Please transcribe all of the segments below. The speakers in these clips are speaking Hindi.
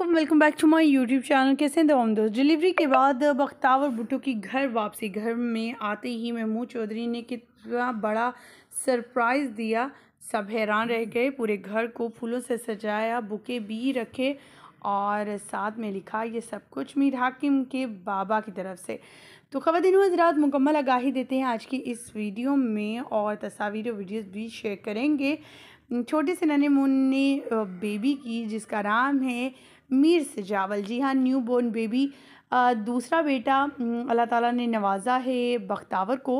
welcome back to my YouTube channel कैसे हैं दवाम दोस्त डिलीवरी के बाद बख्तावर भुट्टो की घर वापसी घर में आते ही महमूद चौधरी ने कितना बड़ा सरप्राइज़ दिया सब हैरान रह गए पूरे घर को फूलों से सजाया बुके भी रखे और साथ में लिखा ये सब कुछ मीर हाकिम के बाबा की तरफ से तो ख़वान हजरात मुकम्मल आगाही देते हैं आज की इस वीडियो में और तस्वीर वीडियोस भी शेयर करेंगे छोटी सी नन्हे मुन्नी बेबी की जिसका नाम है मीर सजावल जी हाँ न्यू बॉर्न बेबी दूसरा बेटा अल्लाह ताला ने नवाजा है बख्तावर को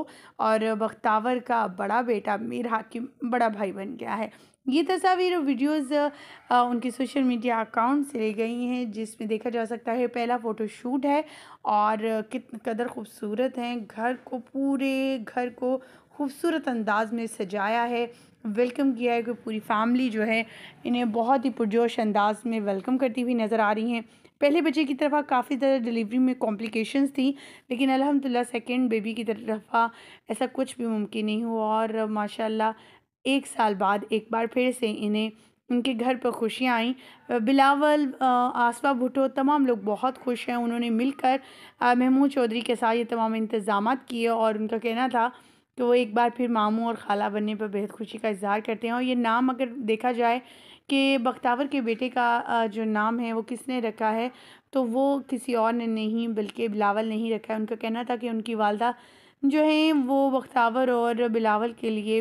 और बख्तावर का बड़ा बेटा मीर हाकिम बड़ा भाई बन गया है ये तस्वीर और वीडियोस उनके सोशल मीडिया अकाउंट से ले गई हैं जिसमें देखा जा सकता है पहला फ़ोटोशूट है और कितने कदर खूबसूरत हैं घर को पूरे घर को खूबसूरत अंदाज में सजाया है वेलकम किया है कि पूरी फैमिली जो है इन्हें बहुत ही पुरजोश अंदाज में वेलकम करती हुई नज़र आ रही हैं पहले बच्चे की तरफा काफ़ी ज़्यादा डिलीवरी में कॉम्प्लिकेशंस थी लेकिन अल्हम्दुलिल्लाह सेकंड बेबी की तरफा ऐसा कुछ भी मुमकिन नहीं हुआ और माशाल्लाह एक साल बाद एक बार फिर से इन्हें उनके घर पर खुशियाँ आईं बिलावल आसवा भुटो तमाम लोग बहुत खुश हैं उन्होंने मिलकर महमूद चौधरी के साथ ये तमाम इंतज़ाम किए और उनका कहना था तो वो एक बार फिर मामू और खाला बनने पर बेहद खुशी का इजहार करते हैं और ये नाम अगर देखा जाए कि बख्तावर के बेटे का जो नाम है वो किसने रखा है तो वो किसी और ने नहीं बल्कि बिलावल ने ही रखा है उनका कहना था कि उनकी वालदा जो है वो बख्तावर और बिलावल के लिए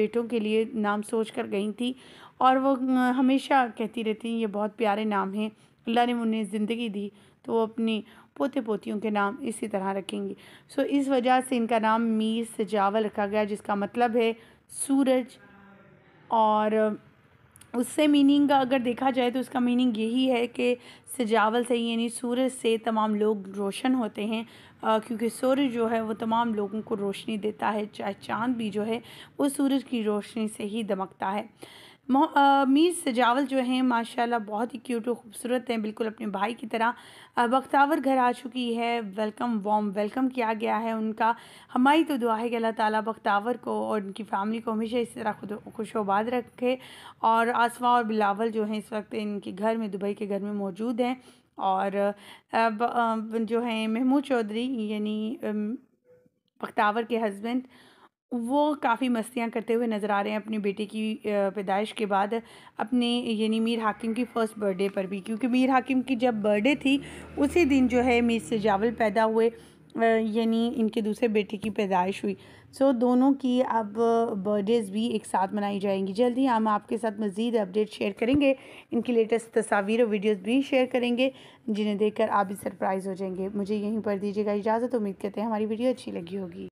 बेटों के लिए नाम सोच कर गई थी और वो हमेशा कहती रहती हैं ये बहुत प्यारे नाम हैं अल्लाह ने उन्हें ज़िंदगी दी तो वो अपनी पोते पोतियों के नाम इसी तरह रखेंगे सो इस वजह से इनका नाम मीर सजावल रखा गया जिसका मतलब है सूरज और उससे मीनिंग अगर देखा जाए तो उसका मीनिंग यही है कि सजावल से यानी सूरज से तमाम लोग रोशन होते हैं आ, क्योंकि सूरज जो है वो तमाम लोगों को रोशनी देता है चाहे चांद भी जो है वो सूरज की रोशनी से ही दमकता है मीर सजावल जो हैं माशाल्लाह बहुत ही क्यूट और ख़ूबसूरत हैं बिल्कुल अपने भाई की तरह बख्तावर घर आ चुकी है वेलकम वॉम वेलकम किया गया है उनका हमारी तो दुआ है कि अल्लाह ताला बख्तावर को और उनकी फैमिली को हमेशा इस तरह खुद खुशोबाद रखे और आसमा और बिलावल जो हैं इस वक्त इनके घर में दुबई के घर में मौजूद हैं और अब जो हैं महमूद चौधरी यानी बख्तावर के हस्बैंड वो काफ़ी मस्तियाँ करते हुए नज़र आ रहे हैं अपनी बेटे की पैदाइश के बाद अपने यानी मीर हाकिम की फ़र्स्ट बर्थडे पर भी क्योंकि मीर हाकिम की जब बर्थडे थी उसी दिन जो है मीर सजावल पैदा हुए यानी इनके दूसरे बेटे की पैदाइश हुई सो so, दोनों की अब बर्थडेज़ भी एक साथ मनाई जाएंगी जल्द ही हम आपके साथ मज़ीद अपडेट शेयर करेंगे इनकी लेटेस्ट तस्वीर और वीडियोस भी शेयर करेंगे जिन्हें देखकर आप भी सरप्राइज़ हो जाएंगे मुझे यहीं पर दीजिएगा इजाज़त उम्मीद करते हैं हमारी वीडियो अच्छी लगी होगी